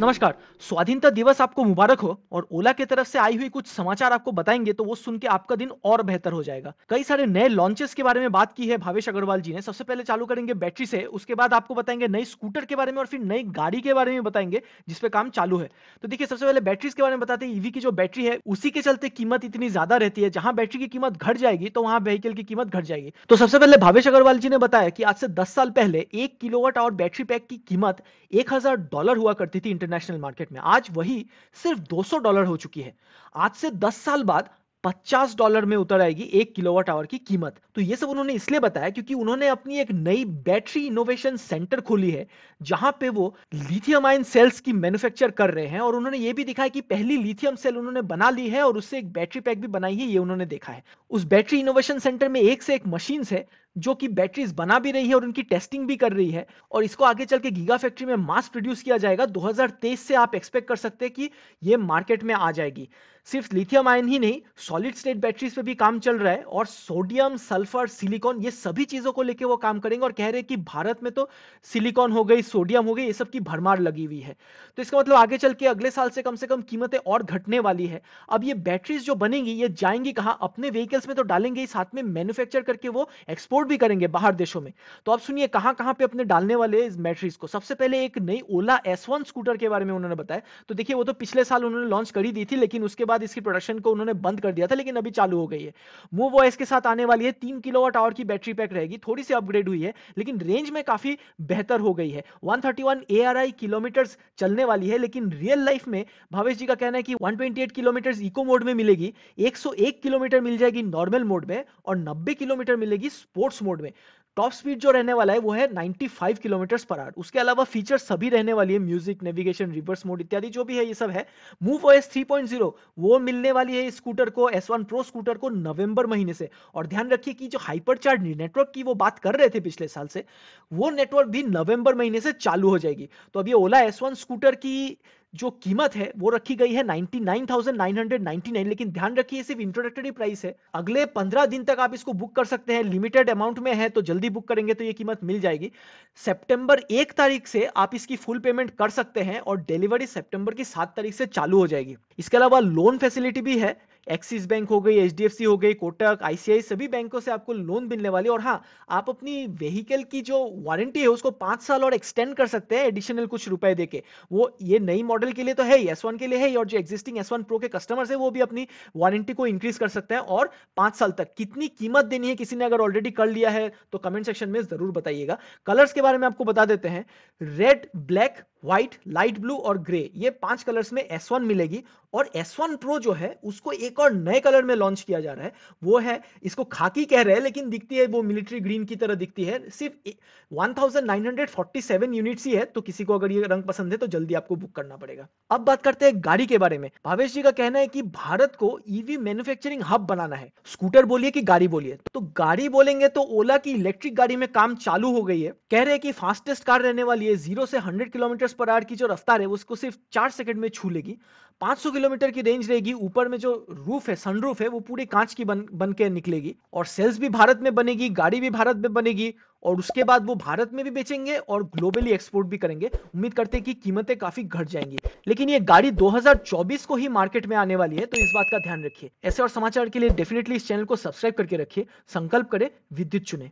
नमस्कार स्वाधीनता दिवस आपको मुबारक हो और ओला की तरफ से आई हुई कुछ समाचार आपको बताएंगे तो वो सुन के आपका दिन और बेहतर हो जाएगा कई सारे नए लॉन्चेस के बारे में बात की है भावेश अग्रवाल जी ने सबसे पहले चालू करेंगे बैटरी से उसके बाद आपको बताएंगे नई स्कूटर के बारे में और फिर नई गाड़ी के बारे में बताएंगे जिसपे काम चालू है तो देखिये सबसे पहले बैटरीज के बारे में बताते हैं ईवी की जो बैटरी है उसी के चलते कीमत इतनी ज्यादा रहती है जहां बैटरी की कीमत घट जाएगी तो वहां व्हीकल की कीमत घट जाएगी तो सबसे पहले भावेश अग्रवाल जी ने बताया कि आज से दस साल पहले एक किलोवाट और बैटरी पैक की कीमत एक डॉलर हुआ करती थी इंटरनेशनल मार्केट में आज वही सिर्फ 200 डॉलर हो चुकी है आज से 10 साल बाद 50 डॉलर में उतर आएगी एक किलोवाट आवर की कीमत तो ये सब उन्होंने इसलिए बताया क्योंकि उन्होंने अपनी एक नई बैटरी इनोवेशन सेंटर खोली है जहां पे वो लिथियम आयन सेल्स की मैन्युफैक्चर कर रहे हैं और उन्होंने ये भी दिखाया कि पहली लिथियम सेल उन्होंने बना ली है और उससे एक बैटरी पैक भी बनाई है ये उन्होंने देखा है उस बैटरी इनोवेशन सेंटर में एक से एक मशीन है जो कि बैटरीज बना भी रही है और उनकी टेस्टिंग भी कर रही है और इसको आगे चल के गीगा फैक्ट्री में मास प्रोड्यूस किया जाएगा 2023 से आप एक्सपेक्ट कर सकते हैं कि ये मार्केट में आ जाएगी सिर्फ लिथियम आयन ही नहीं सॉलिड स्टेट बैटरीज पे भी काम चल रहा है और सोडियम सल्फर सिलिकॉन ये सभी चीजों को लेकर वो काम करेंगे और कह रहे हैं कि भारत में तो सिलिकॉन हो गई सोडियम हो गई ये सब की भरमार लगी हुई है तो इसका मतलब आगे चल के अगले साल से कम से कम कीमतें और घटने वाली है अब ये बैटरीज जो बनेंगी ये जाएंगी कहा अपने व्हीकल्स में तो डालेंगे साथ में मैन्युफैक्चर करके वो एक्सपोर्ट एक्सपोर्ट भी करेंगे बाहर देशों में तो आप सुनिए कहां कहां पे अपने डालने वाले इस बैटरीज को सबसे पहले एक नई ओला एस वन स्कूटर के बारे में उन्होंने बताया तो देखिए वो तो पिछले साल उन्होंने लॉन्च करी दी थी लेकिन उसके बाद इसकी प्रोडक्शन को उन्होंने बंद कर दिया था लेकिन अभी चालू हो गई है मूव ओएस के साथ आने वाली है तीन किलोवाट आवर की बैटरी पैक रहेगी थोड़ी सी अपग्रेड हुई है लेकिन रेंज में काफी बेहतर हो गई है वन थर्टी किलोमीटर्स चलने वाली है लेकिन रियल लाइफ में भावेश जी का कहना है कि वन किलोमीटर इको मोड में मिलेगी एक किलोमीटर मिल जाएगी नॉर्मल मोड में और नब्बे किलोमीटर मिलेगी स्पोर्ट स्पोर्ट्स मोड में टॉप स्पीड जो रहने वाला है वो है 95 किलोमीटर पर आवर उसके अलावा फीचर सभी रहने वाली है म्यूजिक नेविगेशन रिवर्स मोड इत्यादि जो भी है ये सब है मूव ओएस 3.0 वो मिलने वाली है स्कूटर को S1 प्रो स्कूटर को नवंबर महीने से और ध्यान रखिए कि जो हाइपर चार्ज नेटवर्क की वो बात कर रहे थे पिछले साल से वो नेटवर्क भी नवंबर महीने से चालू हो जाएगी तो अब ये ओला एस स्कूटर की जो कीमत है वो रखी गई है 99,999 लेकिन ध्यान रखिए सिर्फ इंट्रोडक्टरी प्राइस है अगले 15 दिन तक आप इसको बुक कर सकते हैं लिमिटेड अमाउंट में है तो जल्दी बुक करेंगे तो ये कीमत मिल जाएगी सितंबर एक तारीख से आप इसकी फुल पेमेंट कर सकते हैं और डिलीवरी सितंबर की सात तारीख से चालू हो जाएगी इसके अलावा लोन फैसिलिटी भी है एक्सिस बैंक हो गई एच हो गई कोटक आईसीआई सभी बैंकों से आपको लोन मिलने वाली और हाँ आप अपनी व्हीकल की जो वारंटी है उसको पांच साल और एक्सटेंड कर सकते हैं एडिशनल कुछ रुपए देके वो ये नई मॉडल के लिए तो है एस के लिए है और जो एक्जिस्टिंग एस प्रो के कस्टमर्स है वो भी अपनी वारंटी को इंक्रीज कर सकते हैं और पांच साल तक कितनी कीमत देनी है किसी ने अगर ऑलरेडी कर लिया है तो कमेंट सेक्शन में जरूर बताइएगा कलर्स के बारे में आपको बता देते हैं red black white light blue और ग्रे ये पांच कलर्स में S1 मिलेगी और S1 प्रो जो है उसको एक और नए कलर में लॉन्च किया जा रहा है वो है इसको खाकी कह रहे हैं लेकिन दिखती है वो मिलिट्री ग्रीन की तरह दिखती है सिर्फ 1947 यूनिट्स ही है तो किसी को अगर ये रंग पसंद है तो जल्दी आपको बुक करना पड़ेगा अब बात करते हैं गाड़ी के बारे में भावेश जी का कहना है कि भारत को ईवी मैन्युफैक्चरिंग हब बनाना है स्कूटर बोलिए कि गाड़ी बोलिए तो गाड़ी बोलेंगे तो ओला की इलेक्ट्रिक गाड़ी में काम चालू हो गई है कह रहे हैं कि फास्टेस्ट कार रहने वाली है जीरो से hundred kilometre kilometre per hour की जो रफ्तार है उसको सिर्फ चार सेकंड में छू लेगी 500 किलोमीटर की रेंज रहेगी ऊपर में जो रूफ है सनरूफ है वो पूरे कांच की बन बन के निकलेगी और सेल्स भी भारत में बनेगी गाड़ी भी भारत में बनेगी और उसके बाद वो भारत में भी बेचेंगे और ग्लोबली एक्सपोर्ट भी करेंगे उम्मीद करते हैं कि कीमतें काफी घट जाएंगी लेकिन ये गाड़ी 2024 को ही मार्केट में आने वाली है तो इस बात का ध्यान रखिए ऐसे और समाचार के लिए डेफिनेटली इस चैनल को सब्सक्राइब करके रखिए संकल्प करें विद्युत चुने